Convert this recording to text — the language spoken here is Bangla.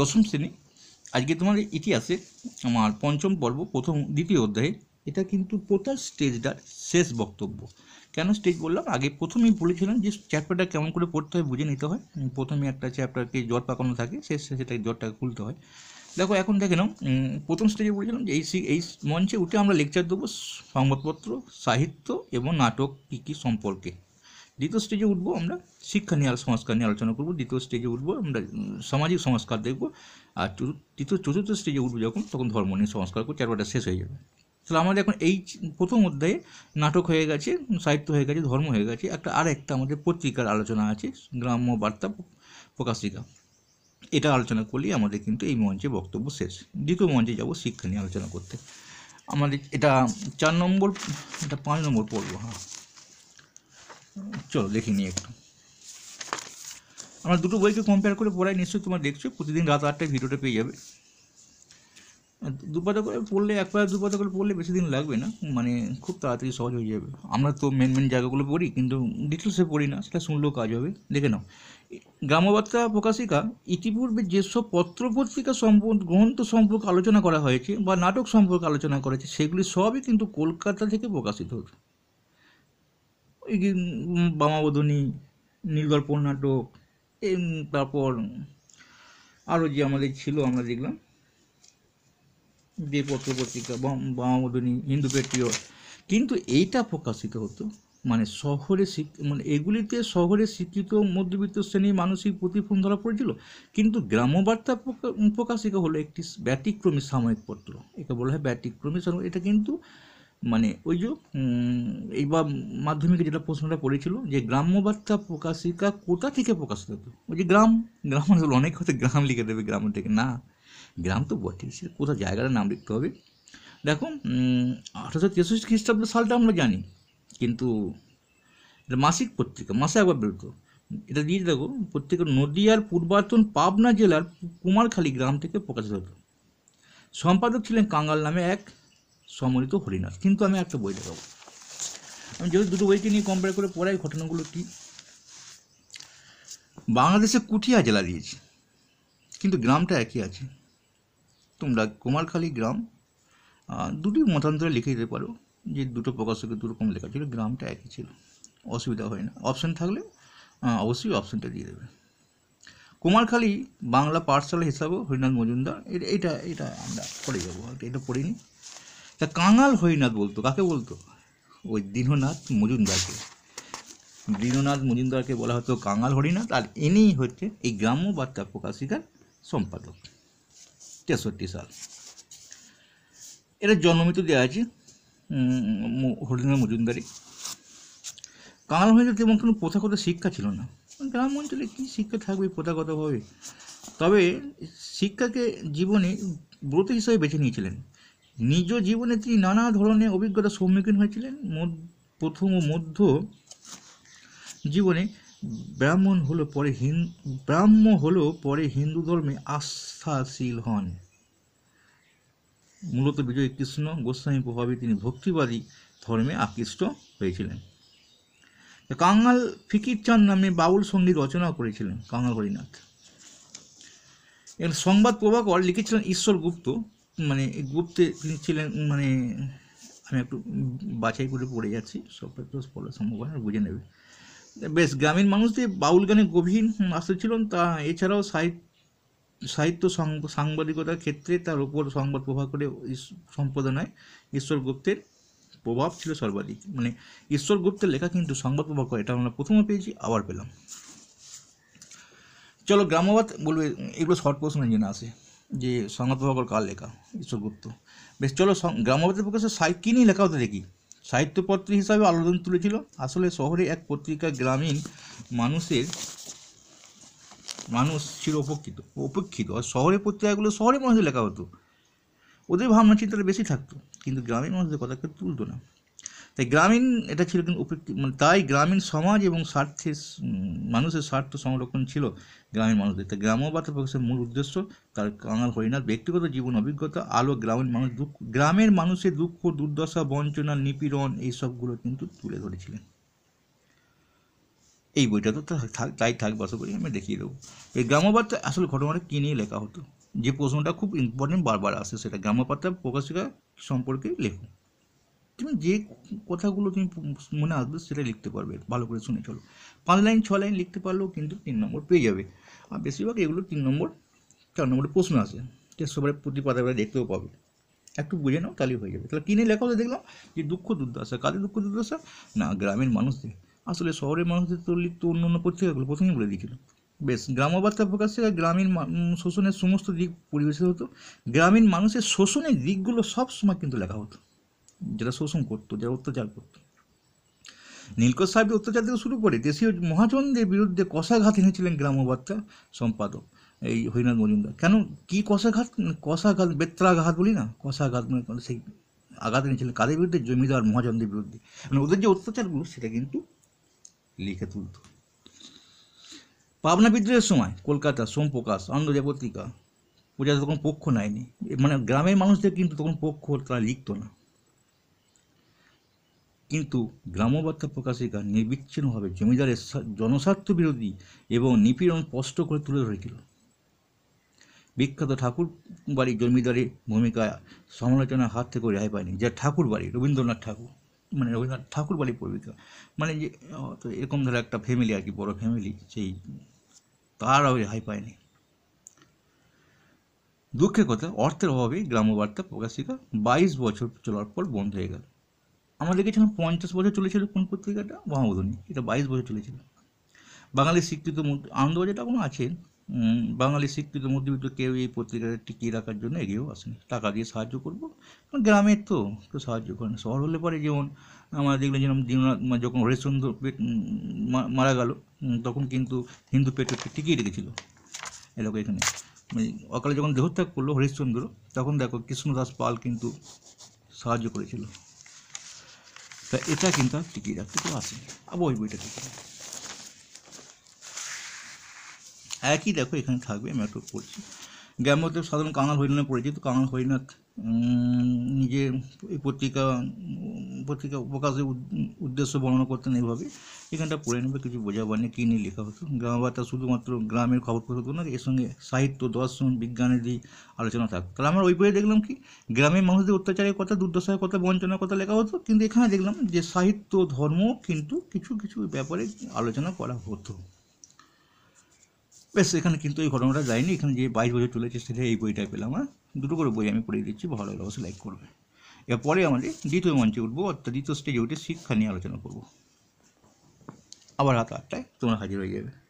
দশম শ্রেণী আজকে তোমাদের ইতিহাসে আমার পঞ্চম পর্ব প্রথম দ্বিতীয় অধ্যায়ে এটা কিন্তু প্রথম স্টেজটার শেষ বক্তব্য কেন স্টেজ বললাম আগে প্রথমেই বলেছিলাম যে চ্যাপ্টারটা কেমন করে পড়তে হয় বুঝে নিতে হয় প্রথমে একটা চ্যাপ্টারকে জ্বর পাকানো থাকে শেষ সেটাকে জ্বরটাকে খুলতে হয় দেখো এখন দেখে নাও প্রথম স্টেজে বলেছিলাম যে এই এই মঞ্চে উঠে আমরা লেকচার দেবো সংবাদপত্র সাহিত্য এবং নাটক কী কী সম্পর্কে দ্বিতীয় স্টেজে উঠবো আমরা শিক্ষা নিয়ে সংস্কার নিয়ে আলোচনা করবো দ্বিতীয় স্টেজে উঠবো আমরা সামাজিক সংস্কার দেখবো আর তৃতীয় চতুর্থ স্টেজে উঠবো যখন তখন ধর্ম নিয়ে সংস্কার করবো চারবারটা শেষ হয়ে যাবে তাহলে আমাদের এখন এই প্রথম অধ্যায়ে নাটক হয়ে গেছে সাহিত্য হয়ে গেছে ধর্ম হয়ে গেছে একটা আর একটা আমাদের পত্রিকার আলোচনা আছে গ্রাম্য বার্তা প্রকাশিকা এটা আলোচনা করলেই আমাদের কিন্তু এই মঞ্চে বক্তব্য শেষ দ্বিতীয় মঞ্চে যাব শিক্ষা নিয়ে আলোচনা করতে আমাদের এটা চার নম্বর এটা পাঁচ নম্বর পড়ব হ্যাঁ চলো দেখে নিই একটু আমরা দুটো বইকে কম্পেয়ার করে পড়াই নিশ্চয়ই তোমার দেখছো প্রতিদিন রাত আটটায় ভিডিওটা পেয়ে যাবে দুপাতা করে পড়লে একবার দুপাতা করে পড়লে বেশি দিন লাগবে না মানে খুব তাড়াতাড়ি সহজ হয়ে যাবে আমরা তো মেন মেন জায়গাগুলো পড়ি কিন্তু ডিটেলসে পড়ি না সেটা শুনলেও কাজ হবে দেখে নাও গ্রামবার্তা প্রকাশিকা ইতিপূর্বে যেসব পত্রপত্রিকা সম্পর্ক গ্রন্থ সম্পর্কে আলোচনা করা হয়েছে বা নাটক সম্পর্কে আলোচনা করেছে সেগুলি সবই কিন্তু কলকাতা থেকে প্রকাশিত হতো ওই বামাবোধনী নীলগল্প নাটক তারপর আরও যে আমাদের ছিল আমরা দেখলাম যে পত্র পত্রিকা বামাবোধনী হিন্দু পেট্রিয়ট কিন্তু এইটা প্রকাশিত হতো মানে শহরে মানে এগুলিতে শহরে শিক্ষিত মধ্যবিত্ত শ্রেণীর মানসিক প্রতিফলন ধরা পড়েছিল কিন্তু গ্রামবার্তা প্রকাশিকা হলো একটি ব্যতিক্রমী সাময়িক পত্র একে বলা হয় ব্যতিক্রমী এটা কিন্তু মানে ওই যে এইবার মাধ্যমিকে যেটা প্রশ্নটা করেছিল যে গ্রাম্য বার্তা প্রকাশিকা কোথা থেকে প্রকাশিত হতো ওই যে গ্রাম গ্রাম আসলে মানে অনেক হয়তো গ্রাম লিখে দেবে গ্রাম থেকে না গ্রাম তো বটেই সে কোথাও জায়গাটা নাম লিখতে হবে দেখো আঠারোশো তেষট্টি খ্রিস্টাব্দ সালটা আমরা জানি কিন্তু এটা মাসিক পত্রিকা মাসে একবার বেরোতো এটা দিয়ে দেখো পত্রিকা নদীয়ার পূর্বাতন পাবনা জেলার কুমারখালী গ্রাম থেকে প্রকাশিত হতো সম্পাদক ছিলেন কাঙ্গাল নামে এক সমরিত হরিনাথ কিন্তু আমি একটা বই দেখাবো আমি যেহেতু দুটো বইকে নিয়ে কম্পেয়ার করে পড়াই ঘটনাগুলো কী বাংলাদেশে কুঠিয়া জেলা দিয়েছি কিন্তু গ্রামটা একই আছে তোমরা কুমারখালী গ্রাম দুটি মতান্তরে লিখে দিতে পারো যে দুটো প্রকাশকে দুরকম লেখা ছিল গ্রামটা একই ছিল অসুবিধা হয় না অপশান থাকলে অবশ্যই অপশানটা দিয়ে দেবে কুমারখালী বাংলা পাঠশালা হিসাবেও হরিনাথ মজুমদার এটা এটা আমরা পড়ে যাবো এটা পড়িনি তা কাঙাল হরিনাথ বলতো কাকে বলতো ওই দীননাথ মজুমদারকে দীননাথ মজুমদারকে বলা হতো কাঙাল হরিনাথ আর ইনিই হচ্ছে এই গ্রাম্য বার্তা প্রকাশিকার সম্পাদক তেষট্টি সাল এটা জন্মমিত দেওয়া আছে হরিনাথ মজুমদারি কাঙাল হরিনাথ তেমন কোনো প্রথাগত শিক্ষা ছিল না গ্রাম অঞ্চলে কী শিক্ষা থাকবে প্রথাগতভাবে তবে শিক্ষাকে জীবনে ব্রত হিসাবে বেছে নিয়েছিলেন নিজ জীবনে তিনি নানা ধরনের অভিজ্ঞতার সম্মুখীন হয়েছিলেন প্রথম ও মধ্য জীবনে ব্রাহ্মণ হলো পরে হিন ব্রাহ্ম হলো পরে হিন্দু ধর্মে আস্থাশীল হন মূলত বিজয় কৃষ্ণ গোস্বামী প্রভাবে তিনি ভক্তিবাদী ধর্মে আকৃষ্ট হয়েছিলেন কাঙ্গাল ফিকির চাঁদ নামে বাউল সঙ্গীত রচনা করেছিলেন কাঙ্গাল হরিনাথ এর সংবাদ প্রভাকর লিখেছিলেন ঈশ্বর গুপ্ত মানে গুপ্তে তিনি ছিলেন মানে আমি একটু বাছাই করে পড়ে যাচ্ছি সবটা তো বলা সম্ভব হয় বুঝে নেবে বেশ গ্রামীণ মানুষদের বাউল গানে গভীর আসতে ছিলেন তা এছাড়াও সাহিত্য সাহিত্য সাংবাদিকতার ক্ষেত্রে তার উপর সংবাদ প্রভাব করে সম্পাদনায় ঈশ্বর গুপ্তের প্রভাব ছিল সর্বাধিক মানে ঈশ্বর গুপ্তের লেখা কিন্তু সংবাদ প্রভাব করে এটা আমরা প্রথমে পেয়েছি আবার পেলাম চলো গ্রামবাদ বলবে এগুলো শর্ট প্রশ্নের জন্য আসে যে সংবাদপ্রভাকর কার লেখা ঈশ্বরগুপ্ত বেশ চলো গ্রামবাদী প্রকাশের সাহিত্য নিয়ে লেখা হতে দেখি সাহিত্যপত্র হিসাবে আলোড়ন তুলেছিল আসলে শহরে এক পত্রিকা গ্রামীণ মানুষের মানুষ ছিল উপেক্ষিত উপেক্ষিত আর শহরের পত্রিকাগুলো শহরের মানুষের লেখা হতো ওদের ভাবনা চিন্তাটা বেশি থাকতো কিন্তু গ্রামের মানুষদের কথা কেউ তুলতো না তাই গ্রামীণ এটা ছিল কিন্তু মানে তাই গ্রামীণ সমাজ এবং স্বার্থে মানুষের স্বার্থ সংরক্ষণ ছিল গ্রামীণ মানুষদের তাই গ্রাম্যবাদ প্রকাশের মূল উদ্দেশ্য তার কাঙাল হরিণার ব্যক্তিগত জীবন অভিজ্ঞতা আলো গ্রামীণ মানুষ দুঃখ গ্রামের মানুষের দুঃখ দুর্দশা বঞ্চনা নিপীড়ন এইসবগুলো কিন্তু তুলে ধরেছিলেন এই বইটা তো থাক তাই থাক বাস করি আমি দেখিয়ে দেবো এই গ্রাম্যবার্তা আসলে ঘটনাটা কী নিয়ে লেখা হতো যে প্রশ্নটা খুব ইম্পর্টেন্ট বারবার আসে সেটা গ্রাম্যবার্তা প্রকাশিকা সম্পর্কে লেখো তুমি যে কথাগুলো তুমি মনে আসবে সেটা লিখতে পারবে ভালো করে শুনে চলো পাঁচ লাইন ছ লাইন লিখতে পারলেও কিন্তু তিন নম্বর পেয়ে যাবে আর বেশিরভাগ এগুলো তিন নম্বর চার নম্বরে প্রশ্ন আসে যে সবার প্রতি পাতা দেখতেও পাবে একটু বুঝে নাও তাহলে হয়ে যাবে তাহলে কিনে লেখা হতে দেখলাম যে দুঃখ দুর্দশা কাদের দুঃখ দুর্দশা না গ্রামের মানুষদের আসলে শহরের মানুষদের তো লিখতে অন্য অন্য পত্রিকাগুলো প্রথমেই বলে দিয়েছিল বেশ গ্রামবার্তা প্রকাশে গ্রামীণ শোষণের সমস্ত দিক পরিবেশিত হতো গ্রামীণ মানুষের শোষণের দিকগুলো সব সময় কিন্তু লেখা হতো যেটা শোষণ করতো যারা অত্যাচার করতো নীলকর সাহেবের অত্যাচার থেকে শুরু করে দেশীয় মহাজনদের বিরুদ্ধে কষাঘাত এনেছিলেন গ্রামবার্তা সম্পাদক এই হরিনাথ মজুমদার কেন কি কষাঘাত কষাঘাত বেত্রাঘাত বলি না কষাঘাত মানে সেই আঘাত এনেছিলেন কাদের বিরুদ্ধে জমিদার মহাজনদের বিরুদ্ধে মানে ওদের যে অত্যাচারগুলো সেটা কিন্তু লিখে তুলত পাবনা বিদ্রোহের সময় কলকাতা সোমপ্রকাশ আনন্দজা পত্রিকা প্রজা তখন পক্ষ নেয়নি মানে গ্রামের মানুষদের কিন্তু তখন পক্ষ তারা লিখতো না কিন্তু গ্রাম্যবার্তা প্রকাশিকা নির্বিচ্ছিন্নভাবে জমিদারের জনস্বার্থ বিরোধী এবং নিপীড়ন স্পষ্ট করে তুলে ধরেছিল বিখ্যাত ঠাকুর বাড়ির জমিদারের ভূমিকা সমালোচনার হাত থেকে রেহাই পায়নি যে ঠাকুর বাড়ি রবীন্দ্রনাথ ঠাকুর মানে রবীন্দ্রনাথ ঠাকুর বাড়ির পরিবিকা মানে যে এরকম ধরো একটা ফ্যামিলি আর কি বড় ফ্যামিলি সেই তারাও রেহাই পায়নি দুঃখের কথা অর্থের অভাবে গ্রাম্যবার্তা প্রকাশিকা বাইশ বছর চলার পর বন্ধ হয়ে গেল আমাদের যখন পঞ্চাশ বছর চলেছিল কোন পত্রিকাটা মহাবোধনী এটা বাইশ বছর চলেছিল বাঙালির স্বীকৃত আনন্দবাজারটা কোনো আছে বাঙালির স্বীকৃত মধ্যবিত্ত কেউ এই পত্রিকাটা টিকিয়ে রাখার জন্য এগিয়েও আসেনি টাকা দিয়ে সাহায্য করবো কারণ গ্রামের তো কেউ সাহায্য করে না শহর হলে পরে যেমন আমরা দেখলাম যেমন দীননাথ যখন হরিশ্চন্দ্র মারা গেল তখন কিন্তু হিন্দু পেটকে টিকিয়ে রেখেছিল এলাকা এখানে মানে অকালে যখন দেহত্যাগ করলো হরিশ্চন্দ্র তখন দেখো কৃষ্ণদাস পাল কিন্তু সাহায্য করেছিল তা এটা কিন্তু আর টিকিয়ে রাখতে কেউ আসেনি আবার ওই বইটা দেখে একই হ্যাঁ, দেখো এখানে থাকবে আমি একটু পড়ছি গ্রাম্যতে সাধারণ কাঙাল হরিণা পরিচিত কাঙাল হরিনাথ নিজে এই পত্রিকা পত্রিকা প্রকাশের উদ্দেশ্য বর্ণনা করতেন এইভাবে এখানটা পড়ে নেবে কিছু বোঝা নেই কী নিয়ে লেখা হতো গ্রাম বার্তা শুধুমাত্র গ্রামের খবর হতো না এর সঙ্গে সাহিত্য দর্শন বিজ্ঞানের দিয়ে আলোচনা থাকতো তাহলে আমরা ওই বইয়ে দেখলাম কি গ্রামের মানুষদের অত্যাচারের কথা দুর্দশার কথা বঞ্চনার কথা লেখা হতো কিন্তু এখানে দেখলাম যে সাহিত্য ধর্ম কিন্তু কিছু কিছু ব্যাপারে আলোচনা করা হতো বেশ এখানে কিন্তু এই ঘটনাটা যায়নি এখানে যে বাইশ বছর চলেছে সেটা এই বইটা পেলাম আমরা দুটো করে বই আমি পড়িয়ে দিচ্ছি ভালো লাগলে অবশ্যই লাইক করবে এরপরে আমাদের দ্বিতীয় মঞ্চে উঠবো অর্থাৎ দ্বিতীয় স্টেজে উঠে শিক্ষা নিয়ে আলোচনা করব আবার রাত আটটায় তোমরা হাজির হয়ে যাবে